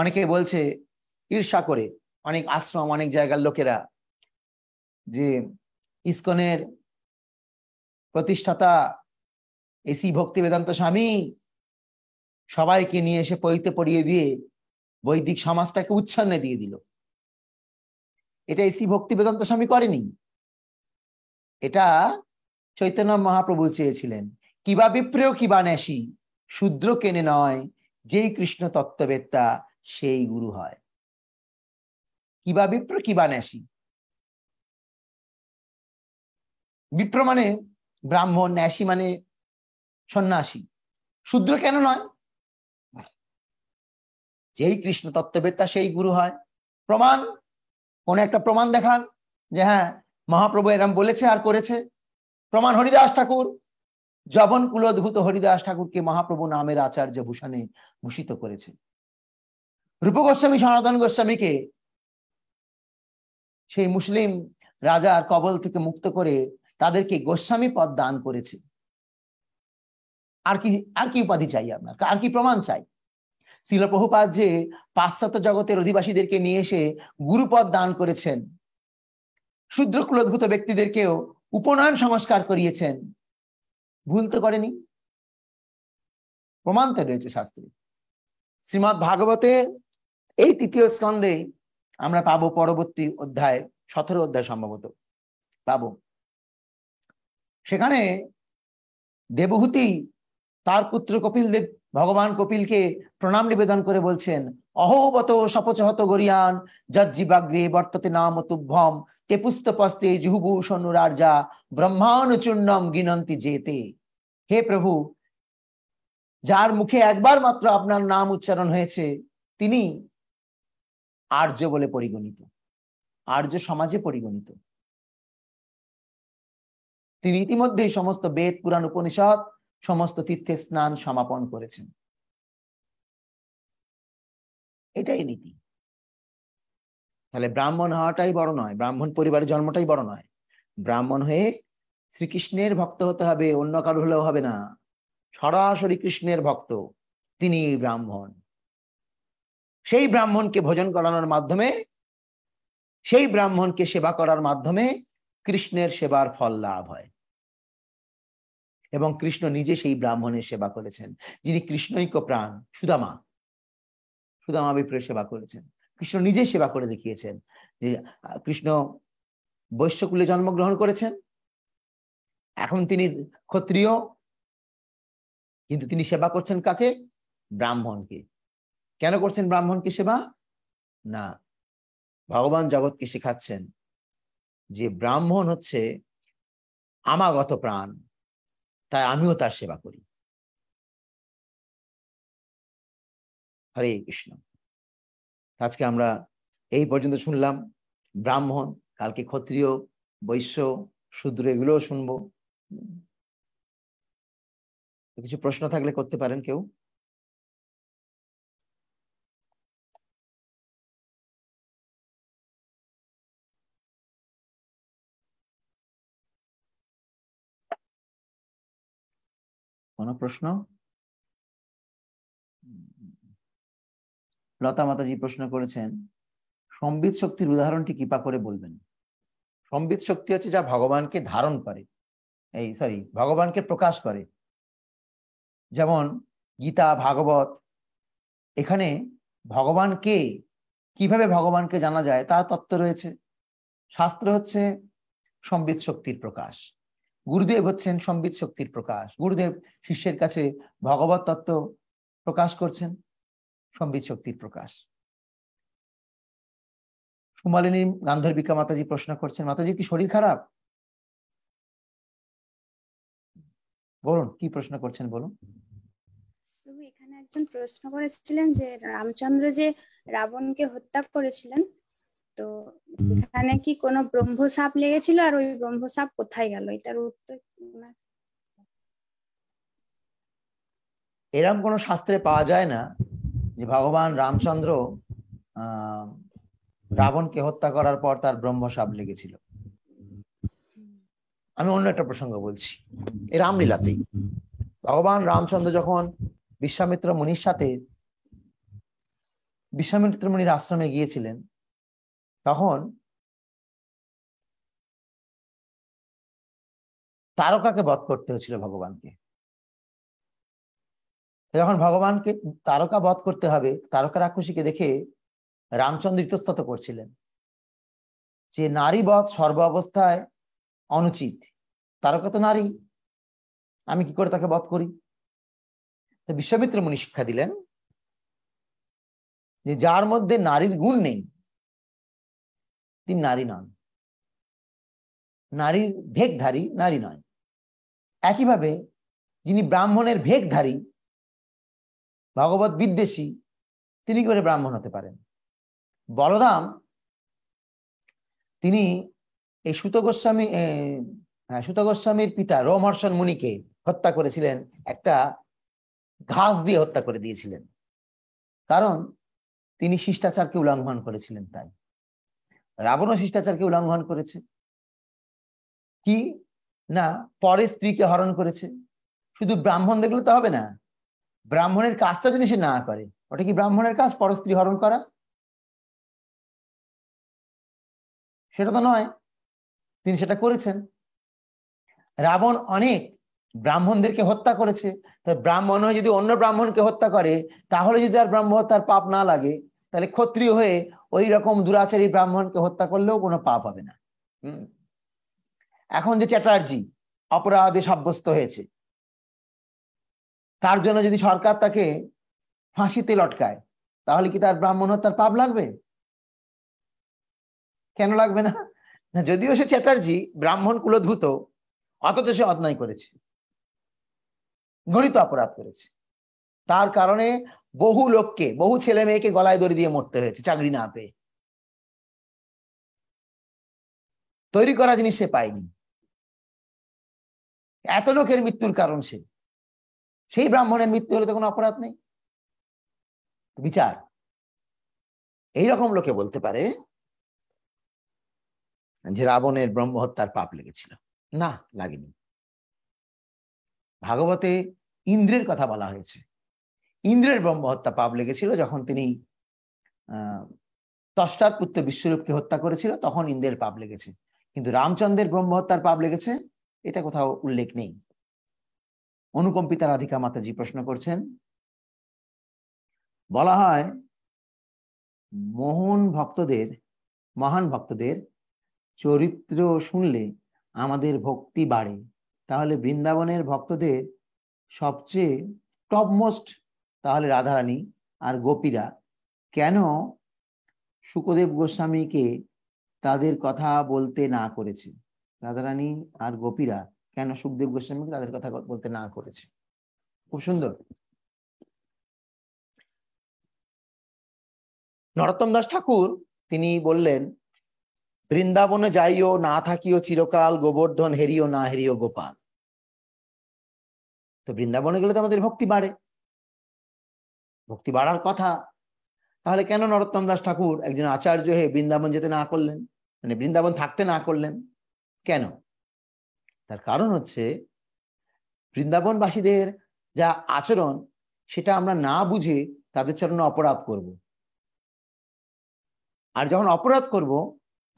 অনেকে বলছে ঈর্ষা করে অনেক আশ্রম অনেক জায়গার লোকেরা যে ইস্কনের প্রতিষ্ঠাতা এসি ভক্তি বেদান্ত স্বামী সবাইকে নিয়ে এসে পইতে পড়িয়ে দিয়ে বৈদিক সমাজটাকে উচ্ছন্নে দিয়ে দিল এটা এসি ভক্তি বেদান্ত স্বামী করেনি এটা চৈতন্য মহাপ্রভু চেয়েছিলেন কিবা বিপ্রেয় কিবা ন্যাসি শূদ্র কেনে নয় যেই কৃষ্ণ তত্ত্ববেত্তা সেই গুরু হয় কিবা বিপ্র কিবা ন্যাসি বিপ্র মানে ব্রাহ্মণ ন্যাসি মানে সন্ন্যাসী শূদ্র কেন নয় যেই কৃষ্ণ তত্ত্ববেত্তা সেই গুরু হয় প্রমাণ কোন একটা প্রমাণ দেখান যে হ্যাঁ মহাপ্রভু এরম বলেছে আর করেছে প্রমাণ হরিদাস ঠাকুর জবন কুলোদ্ভূত হরিদাস ঠাকুরকে মহাপ্রভু নামের আচার্য ভূষণে ভূষিত করেছে রূপ গোস্বামী সনাতন গোস্বামীকে সেই মুসলিম রাজার কবল থেকে মুক্ত করে তাদেরকে গোস্বামী পদ দান করেছে আর কি আর কি উপাধি চাই আপনার আর কি প্রমাণ চাই শিলপ্রভুপাত যে পাশ্চাত্য জগতের অধিবাসীদেরকে নিয়ে এসে গুরুপদ দান করেছেন শুদ্র কুলোদ্ভূত ব্যক্তিদেরকেও উপনয়ন সংস্কার করিয়েছেন ভুল তো করেনি প্রমাণ তো রয়েছে শাস্ত্রে শ্রীমৎ ভাগবতে এই তৃতীয় স্কন্ধে আমরা পাবো পরবর্তী অধ্যায় সতেরো অধ্যায় সম্ভবত পাবো সেখানে দেবহূতি তার পুত্র কপিল দেব ভগবান কপিলকে প্রণাম নিবেদন করে বলছেন অহোবত সপচহত গরিয়ান যজ্জীবাগ্রে বর্ততে নাম তুভম কে পুস্তপস্তে জুহবু সনুরার্যা ব্রহ্মানুচূর্ণম গিনন্তি জেতে হে প্রভু যার মুখে একবার মাত্র আপনার নাম উচ্চারণ হয়েছে তিনি আর্য বলে পরিগণিত আর্য সমাজে পরিগণিত তিনি ইতিমধ্যেই সমস্ত বেদ পুরাণ উপনিষদ সমস্ত তীর্থে স্নান সমাপন করেছেন এটাই নীতি তাহলে ব্রাহ্মণ হওয়াটাই বড় নয় ব্রাহ্মণ পরিবারের জন্মটাই বড় নয় ব্রাহ্মণ হয়ে শ্রীকৃষ্ণের ভক্ত হতে হবে অন্য কারো হলেও হবে না সরাসরি কৃষ্ণের ভক্ত তিনি ব্রাহ্মণ সেই ব্রাহ্মণকে ভোজন করানোর মাধ্যমে সেই ব্রাহ্মণকে সেবা করার মাধ্যমে কৃষ্ণের সেবার ফল লাভ হয় এবং কৃষ্ণ নিজে সেই ব্রাহ্মণের সেবা করেছেন যিনি কৃষ্ণৈক প্রাণ সুদামা সুদামা বিপ্রের সেবা করেছেন কৃষ্ণ নিজে সেবা করে দেখিয়েছেন যে কৃষ্ণ বৈশ্যকুলে জন্মগ্রহণ করেছেন এখন তিনি ক্ষত্রিয় কিন্তু তিনি সেবা করছেন কাকে ব্রাহ্মণকে কেন করছেন ব্রাহ্মণকে সেবা না ভগবান জগৎকে শেখাচ্ছেন যে ব্রাহ্মণ হচ্ছে আমাগত প্রাণ তাই আমিও তার সেবা করি হরে কৃষ্ণ আজকে আমরা এই পর্যন্ত শুনলাম ব্রাহ্মণ কালকে ক্ষত্রিয় বৈশ্য শূদ্র এগুলোও শুনবো কিছু প্রশ্ন থাকলে করতে পারেন কেউ প্রশ্ন লতা মাতাজি প্রশ্ন করেছেন সম্বিত শক্তির উদাহরণটি কৃপা করে বলবেন সম্বিত শক্তি হচ্ছে যা ভগবানকে ধারণ করে এই সরি ভগবানকে প্রকাশ করে যেমন গীতা ভাগবত এখানে ভগবানকে কিভাবে ভগবানকে জানা যায় তার তত্ত্ব রয়েছে শাস্ত্র হচ্ছে সম্বিত শক্তির প্রকাশ গুরুদেব হচ্ছেন সম্বিত শক্তির প্রকাশ গুরুদেব শিষ্যের কাছে ভগবত তত্ত্ব প্রকাশ করছেন সম্বিত শক্তির প্রকাশ সুমালিনী গান্ধর্বিকা মাতাজি প্রশ্ন করছেন মাতাজি কি শরীর খারাপ বলুন কি প্রশ্ন করছেন বলুন এখানে একজন প্রশ্ন করেছিলেন যে রামচন্দ্র যে রাবণকে হত্যা করেছিলেন তো সেখানে কি কোনো ব্রহ্মসাপ লেগেছিল আর ওই ব্রহ্মসাপ কোথায় গেল এটার উত্তর এরকম কোন শাস্ত্রে পাওয়া যায় না যে ভগবান রামচন্দ্র রাবণকে হত্যা করার পর তার ব্রহ্মসাপ লেগেছিল আমি অন্য একটা প্রসঙ্গ বলছি এই রামলীলাতেই ভগবান রামচন্দ্র যখন বিশ্বামিত্র মুনির সাথে বিশ্বামিত্র মুনির আশ্রমে গিয়েছিলেন তখন তারকাকে বধ করতে হয়েছিল ভগবানকে যখন ভগবানকে তারকা বধ করতে হবে তারকা রাক্ষসীকে দেখে রামচন্দ্র ইতস্তত করছিলেন যে নারী বধ সর্ব অবস্থায় অনুচিত তারকা তো নারী আমি কি করে তাকে বধ করি বিশ্বমিত্র মুনি শিক্ষা দিলেন যে যার মধ্যে নারীর গুণ নেই তিনি নারী নন নারীর ভেগধারী নারী নয় একইভাবে যিনি ব্রাহ্মণের ভেগধারী ভগবত বিদ্বেষী তিনি করে ব্রাহ্মণ হতে পারেন বলরাম তিনি এই সুত গোস্বামী হ্যাঁ সুত গোস্বামীর পিতা রোমর্ষণ মুনিকে হত্যা করেছিলেন একটা ঘাস দিয়ে হত্যা করে দিয়েছিলেন কারণ তিনি শিষ্টাচারকে উল্লঙ্ঘন করেছিলেন তাই রাবণ শিষ্টাচারকে উল্লঙ্ঘন করেছে কি না পরে স্ত্রীকে হরণ করেছে শুধু ব্রাহ্মণ দেখলে তো হবে না ব্রাহ্মণের কাজটা যদি সে না করে ওটা কি ব্রাহ্মণের কাজ পর স্ত্রী হরণ করা সেটা তো নয় তিনি সেটা করেছেন রাবণ অনেক ব্রাহ্মণদেরকে হত্যা করেছে তো ব্রাহ্মণ হয়ে যদি অন্য ব্রাহ্মণকে হত্যা করে তাহলে যদি আর ব্রাহ্ম হত্যার পাপ না লাগে তাহলে ক্ষত্রিয় হয়ে ওই রকম দুরাচারী ব্রাহ্মণকে হত্যা করলেও কোনো পাপ হবে না এখন যে চ্যাটার্জি অপরাধে সাব্যস্ত হয়েছে তার জন্য যদি সরকার তাকে ফাঁসিতে লটকায় তাহলে কি তার ব্রাহ্মণ হত্যার পাপ লাগবে কেন লাগবে না যদিও সে চ্যাটার্জি ব্রাহ্মণ কুলোদ্ভূত অথচ সে অন্যায় করেছে গণিত অপরাধ করেছে তার কারণে বহু লোককে বহু ছেলে মেয়েকে গলায় দড়ি দিয়ে মরতে হয়েছে চাকরি না পেয়ে তৈরি করা জিনিস সে পায়নি এত লোকের মৃত্যুর কারণ সে সেই ব্রাহ্মণের মৃত্যু হলে তো কোনো অপরাধ নেই বিচার এইরকম লোকে বলতে পারে যে রাবণের ব্রহ্ম হত্যার পাপ লেগেছিল না লাগেনি ভাগবতে ইন্দ্রের কথা বলা হয়েছে ইন্দ্রের হত্যা পাপ লেগেছিল যখন তিনি আহ পুত্র বিশ্বরূপকে হত্যা করেছিল তখন ইন্দ্রের পাপ লেগেছে কিন্তু রামচন্দ্রের হত্যার পাপ লেগেছে এটা কোথাও উল্লেখ নেই অনুকম্পিতা রাধিকা মাতাজি প্রশ্ন করছেন বলা হয় মোহন ভক্তদের মহান ভক্তদের চরিত্র শুনলে আমাদের ভক্তি বাড়ে তাহলে বৃন্দাবনের ভক্তদের সবচেয়ে টপমোস্ট তাহলে রাধারানী আর গোপীরা কেন সুকদেব গোস্বামীকে তাদের কথা বলতে না করেছে রাধারানী আর গোপীরা কেন সুখদেব গোস্বামীকে তাদের কথা বলতে না করেছে খুব সুন্দর নরোত্তম দাস ঠাকুর তিনি বললেন বৃন্দাবনে যাইও না থাকিও চিরকাল গোবর্ধন হেরিও না হেরিও গোপাল তো বৃন্দাবনে গেলে তো আমাদের ভক্তি বাড়ে ভক্তি বাড়ার কথা তাহলে কেন নরোত্তম দাস ঠাকুর একজন আচার্য হয়ে বৃন্দাবন যেতে না করলেন মানে বৃন্দাবন থাকতে না করলেন কেন তার কারণ হচ্ছে বৃন্দাবনবাসীদের যা আচরণ সেটা আমরা না বুঝে তাদের চরণে অপরাধ করব আর যখন অপরাধ করব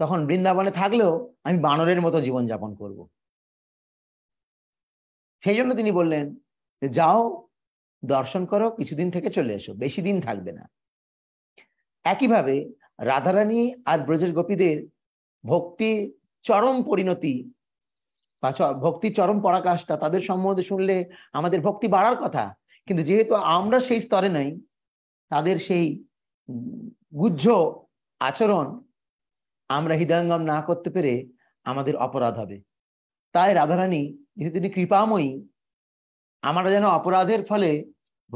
তখন বৃন্দাবনে থাকলেও আমি বানরের মতো জীবনযাপন করব সেই জন্য তিনি বললেন যাও দর্শন করো কিছুদিন থেকে চলে এসো বেশি দিন থাকবে না একইভাবে রাধারানী আর ব্রজের গোপীদের ভক্তি চরম পরিণতি বা ভক্তি চরম পরাকাষ্টা তাদের সম্বন্ধে শুনলে আমাদের ভক্তি বাড়ার কথা কিন্তু যেহেতু আমরা সেই স্তরে নাই তাদের সেই গুহ্য আচরণ আমরা হৃদয়ঙ্গম না করতে পেরে আমাদের অপরাধ হবে তাই রাধারানী যেহেতু তিনি কৃপাময়ী আমরা যেন অপরাধের ফলে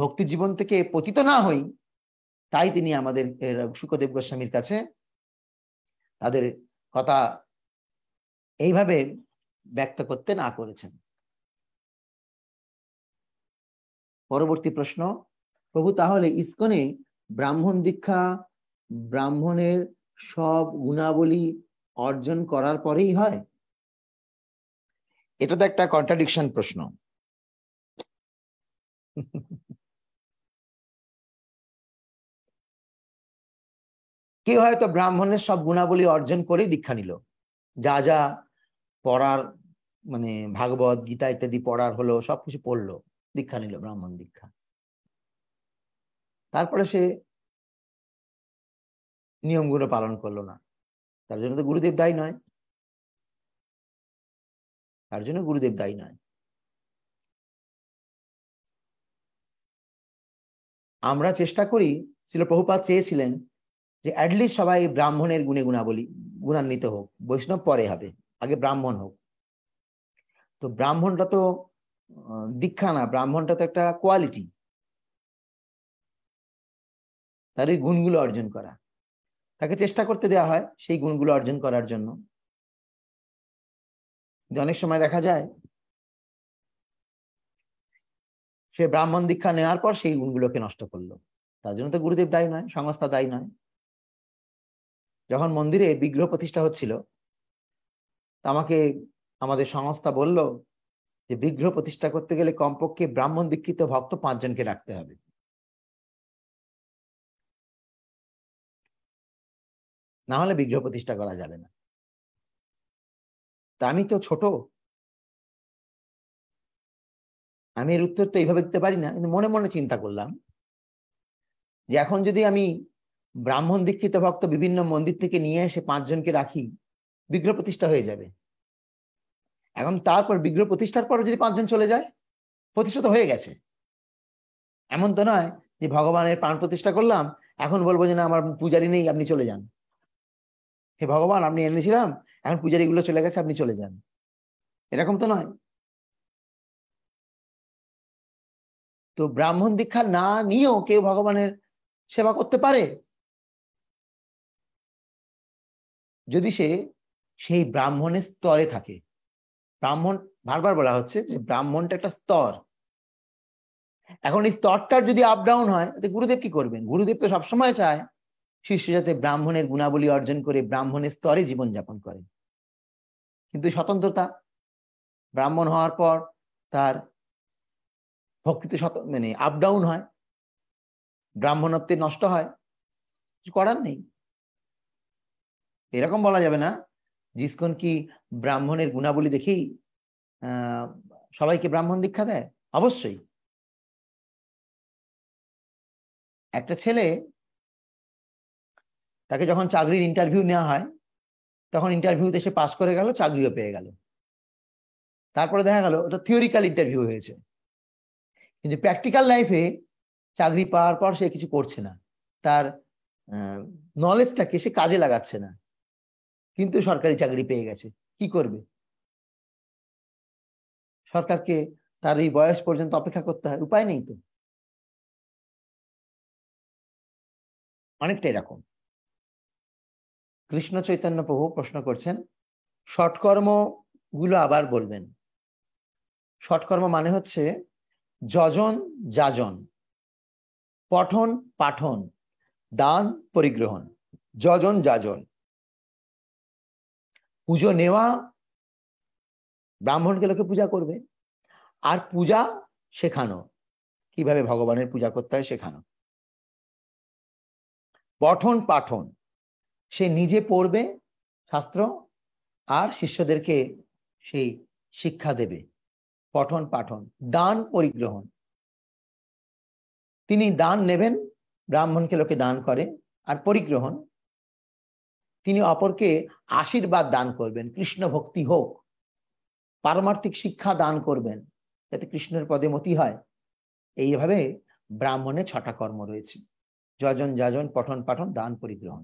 ভক্তি জীবন থেকে পতিত না হই তাই তিনি আমাদের সুখদেব গোস্বামীর কাছে তাদের কথা এইভাবে ব্যক্ত করতে না করেছেন পরবর্তী প্রশ্ন প্রভু তাহলে ইস্কনে ব্রাহ্মণ দীক্ষা ব্রাহ্মণের সব গুণাবলী অর্জন করার পরেই হয় এটা তো একটা কন্ট্রাডিকশন প্রশ্ন কেউ হয়তো ব্রাহ্মণের সব গুণাবলী অর্জন করে দীক্ষা নিল যা যা পড়ার মানে ভাগবত গীতা ইত্যাদি পড়ার হলো সবকিছু পড়লো দীক্ষা নিল ব্রাহ্মণ দীক্ষা তারপরে সে নিয়মগুলো পালন করলো না তার জন্য তো গুরুদেব দায়ী নয় তার জন্য গুরুদেব দায়ী নয় আমরা চেষ্টা করি ছিল প্রভুপাত চেয়েছিলেন যে অ্যাটলিস্ট সবাই ব্রাহ্মণের গুণে গুণাবলী গুণান্বিত হোক বৈষ্ণব পরে হবে আগে ব্রাহ্মণ হোক তো ব্রাহ্মণটা তো দীক্ষা না ব্রাহ্মণটা তো একটা কোয়ালিটি তার এই গুণগুলো অর্জন করা তাকে চেষ্টা করতে দেওয়া হয় সেই গুণগুলো অর্জন করার জন্য অনেক সময় দেখা যায় সে ব্রাহ্মণ দীক্ষা নেওয়ার পর সেই গুণগুলোকে নষ্ট করলো তার জন্য তো গুরুদেব দায়ী নয় সংস্থা দায়ী নয় যখন মন্দিরে বিগ্রহ প্রতিষ্ঠা হচ্ছিল আমাকে আমাদের সংস্থা বলল যে বিগ্রহ প্রতিষ্ঠা করতে গেলে কমপক্ষে ব্রাহ্মণ দীক্ষিত ভক্ত পাঁচজনকে রাখতে হবে না হলে বিগ্রহ প্রতিষ্ঠা করা যাবে না তা আমি তো ছোট আমি এর উত্তর তো এইভাবে দিতে পারি না কিন্তু মনে মনে চিন্তা করলাম যে এখন যদি আমি ব্রাহ্মণ দীক্ষিত ভক্ত বিভিন্ন মন্দির থেকে নিয়ে এসে পাঁচজনকে রাখি বিগ্রহ প্রতিষ্ঠা হয়ে যাবে এখন তারপর বিগ্রহ প্রতিষ্ঠার পর যদি পাঁচজন চলে যায় প্রতিষ্ঠা হয়ে গেছে এমন তো নয় যে ভগবানের প্রাণ প্রতিষ্ঠা করলাম এখন বলবো যে না আমার পূজারি নেই আপনি চলে যান হে ভগবান আপনি এনেছিলাম এখন পূজারীগুলো চলে গেছে আপনি চলে যান এরকম তো নয় তো ব্রাহ্মণ দীক্ষা না নিয়েও কেউ ভগবানের সেবা করতে পারে যদি সে সেই ব্রাহ্মণের স্তরে থাকে ব্রাহ্মণ বারবার বলা হচ্ছে যে ব্রাহ্মণটা একটা স্তর এখন এই স্তরটার যদি আপ ডাউন হয় গুরুদেব কি করবেন গুরুদেব তো সবসময় চায় শিষ্য যাতে ব্রাহ্মণের গুণাবলী অর্জন করে ব্রাহ্মণের স্তরে জীবনযাপন করে কিন্তু স্বতন্ত্রতা ব্রাহ্মণ হওয়ার পর তার ভক্তিতে শত মানে আপ ডাউন হয় ব্রাহ্মণত্বে নষ্ট হয় কিছু করার নেই এরকম বলা যাবে না জিসকন কি ব্রাহ্মণের গুণাবলী দেখেই সবাইকে ব্রাহ্মণ দীক্ষা দেয় অবশ্যই একটা ছেলে তাকে যখন চাকরির ইন্টারভিউ নেওয়া হয় তখন ইন্টারভিউ দেশে পাস করে গেল চাকরিও পেয়ে গেল তারপরে দেখা গেল ওটা থিওরিক্যাল ইন্টারভিউ হয়েছে কিন্তু প্র্যাকটিক্যাল লাইফে চাকরি পাওয়ার পর সে কিছু করছে না তার নলেজটাকে সে কাজে লাগাচ্ছে না কিন্তু সরকারি চাকরি পেয়ে গেছে কি করবে সরকারকে তার এই বয়স পর্যন্ত অপেক্ষা করতে হয় উপায় নেই তো অনেকটা এরকম কৃষ্ণ চৈতন্য প্রভু প্রশ্ন করছেন গুলো আবার বলবেন সৎকর্ম মানে হচ্ছে যজন যাজন পঠন পাঠন দান পরিগ্রহণ যজন যাজন পুজো নেওয়া ব্রাহ্মণকে লোকে পূজা করবে আর পূজা শেখানো কিভাবে ভগবানের পূজা করতে হয় শেখানো পঠন পাঠন সে নিজে পড়বে শাস্ত্র আর শিষ্যদেরকে সেই শিক্ষা দেবে পঠন পাঠন দান পরিগ্রহণ তিনি দান নেবেন ব্রাহ্মণকে লোকে দান করে আর পরিগ্রহণ তিনি অপরকে আশীর্বাদ দান করবেন কৃষ্ণ ভক্তি হোক পারমার্থিক শিক্ষা দান করবেন যাতে কৃষ্ণের পদে মতি হয় এইভাবে ব্রাহ্মণে ছটা কর্ম রয়েছে যজন যাজন পঠন পাঠন দান পরিগ্রহণ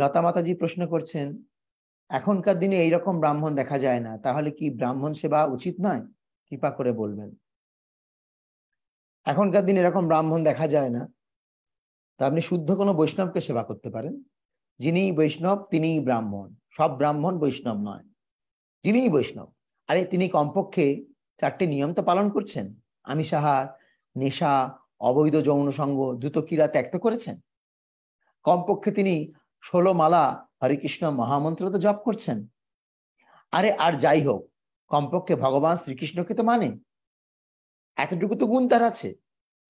লতা মাতাজি প্রশ্ন করছেন এখনকার দিনে এইরকম ব্রাহ্মণ দেখা যায় না তাহলে কি ব্রাহ্মণ সেবা উচিত নয় কৃপা করে বলবেন এখনকার দিনে এরকম ব্রাহ্মণ দেখা যায় না তা আপনি শুদ্ধ কোনো বৈষ্ণবকে সেবা করতে পারেন যিনি বৈষ্ণব তিনিই ব্রাহ্মণ সব ব্রাহ্মণ বৈষ্ণব নয় যিনিই বৈষ্ণব আরে তিনি কমপক্ষে চারটে নিয়ম তো পালন করছেন আমিষাহার নেশা অবৈধ যৌন সঙ্গ দ্রুত ক্রীড়া ত্যাগ করেছেন কমপক্ষে তিনি ষোলো মালা হরে কৃষ্ণ মহামন্ত্র তো জপ করছেন আরে আর যাই হোক কমপক্ষে ভগবান শ্রীকৃষ্ণকে তো মানে এতটুকু তো গুণ তার আছে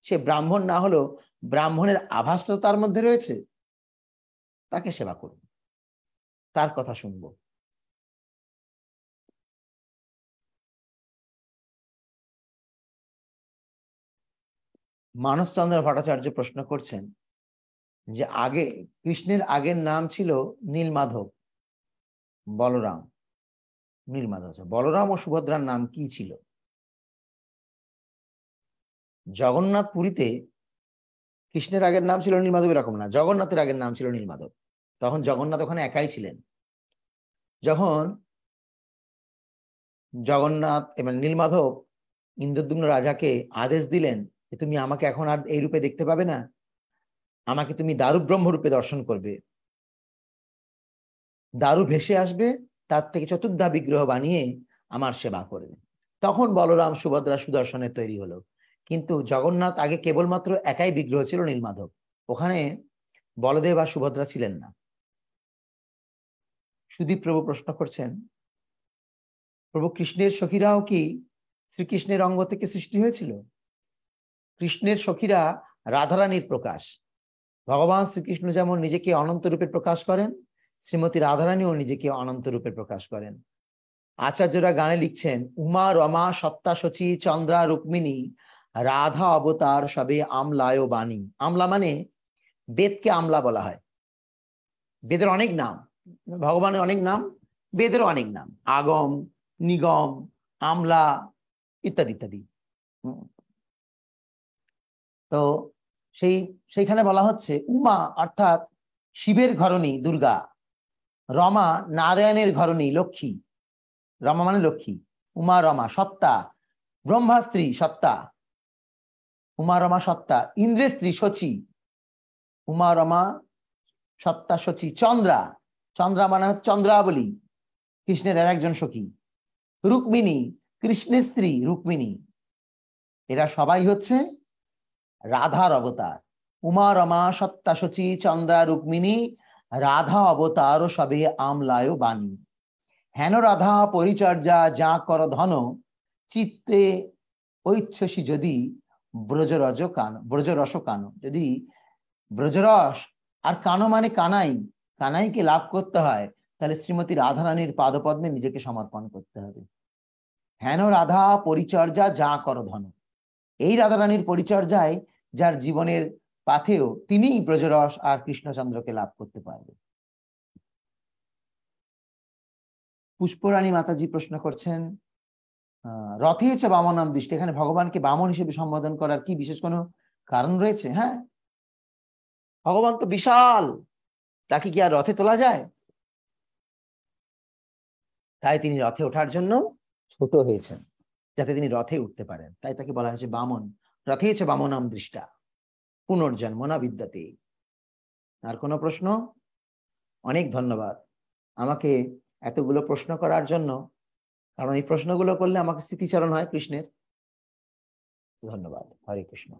সে ব্রাহ্মণ না হলেও ব্রাহ্মণের আভাস তো তার মধ্যে রয়েছে তাকে সেবা করুন তার কথা শুনব মানসচন্দ্র ভট্টাচার্য প্রশ্ন করছেন যে আগে কৃষ্ণের আগের নাম ছিল নীলমাধব বলরাম নীলমাধব আচ্ছা, বলরাম ও সুভদ্রার নাম কি ছিল জগন্নাথ পুরীতে কৃষ্ণের আগের নাম ছিল নীলমাধব এরকম না জগন্নাথের আগের নাম ছিল নীলমাধব তখন জগন্নাথ ওখানে একাই ছিলেন যখন জগন্নাথ এবং নীলমাধব ইন্দ্রদুম্ন রাজাকে আদেশ দিলেন যে তুমি আমাকে এখন আর এই রূপে দেখতে পাবে না আমাকে তুমি দারু ব্রহ্মরূপে দর্শন করবে দারু ভেসে আসবে তার থেকে চতুর্ধা বিগ্রহ বানিয়ে আমার সেবা করবে তখন বলরাম সুভদ্রা সুদর্শনের তৈরি হলো কিন্তু জগন্নাথ আগে কেবলমাত্র একাই বিগ্রহ ছিল নীলমাধব ওখানে বলদেব আর সুভদ্রা ছিলেন না সুদীপ প্রভু প্রশ্ন করছেন প্রভু কৃষ্ণের সখীরাও কি শ্রীকৃষ্ণের অঙ্গ থেকে সৃষ্টি হয়েছিল কৃষ্ণের সখীরা রাধারানীর প্রকাশ ভগবান শ্রীকৃষ্ণ যেমন নিজেকে অনন্ত রূপে প্রকাশ করেন শ্রীমতী রাধারানীও নিজেকে অনন্ত রূপে প্রকাশ করেন আচার্যরা গানে লিখছেন উমা রমা সত্তা সচী চন্দ্রা রুক্মিণী রাধা অবতার সবে আমলায় বাণী আমলা মানে বেদকে আমলা বলা হয় বেদের অনেক নাম ভগবানের অনেক নাম বেদের অনেক নাম আগম নিগম আমলা ইত্যাদি ইত্যাদি তো সেই সেইখানে বলা হচ্ছে উমা অর্থাৎ শিবের ঘরণী দুর্গা রমা নারায়ণের ঘরণী লক্ষ্মী রমা মানে লক্ষ্মী উমা রমা সত্তা ব্রহ্মা স্ত্রী সত্তা উমা রমা সত্তা ইন্দ্রের স্ত্রী সচি উমা রমা সত্তা সচি চন্দ্রা চন্দ্রা মানে হচ্ছে চন্দ্রাবলী কৃষ্ণের আর একজন সখী রুক্মিণী কৃষ্ণের স্ত্রী রুক্মিণী এরা সবাই হচ্ছে রাধার অবতার উমা রমা সত্তা সচী চন্দ্রা রুক্মিণী রাধা অবতার ও সবে আমলায় বাণী হেন রাধা পরিচর্যা যা কর ধন চিত্তে ঐচ্ছসী যদি ব্রজরজ কান ব্রজরস কান যদি ব্রজরস আর কানো মানে কানাই কানাইকে লাভ করতে হয় তাহলে শ্রীমতী রাধারানীর পাদপদ্মে নিজেকে সমর্পণ করতে হবে হেন রাধা পরিচর্যা যা কর ধন এই রাধারানীর পরিচর্যায় যার জীবনের পাথেও তিনিই ব্রজরস আর কৃষ্ণচন্দ্রকে লাভ করতে পারবে পুষ্পরানী মাতাজি প্রশ্ন করছেন রথে হচ্ছে বামনাম দৃষ্টি এখানে ভগবানকে বামন হিসেবে সম্বোধন করার কি বিশেষ কোনো কারণ রয়েছে হ্যাঁ ভগবান তো বিশাল তাকে কি আর রথে তোলা যায় তাই তিনি রথে ওঠার জন্য ছোট হয়েছেন যাতে তিনি রথে উঠতে পারেন তাই তাকে বলা হয়েছে বামন রথে হচ্ছে বামনাম দৃষ্টা পুনর্জন্ম না বিদ্যাতে আর কোনো প্রশ্ন অনেক ধন্যবাদ আমাকে এতগুলো প্রশ্ন করার জন্য কারণ এই প্রশ্নগুলো করলে আমাকে স্মৃতিচারণ হয় কৃষ্ণের ধন্যবাদ হরে কৃষ্ণ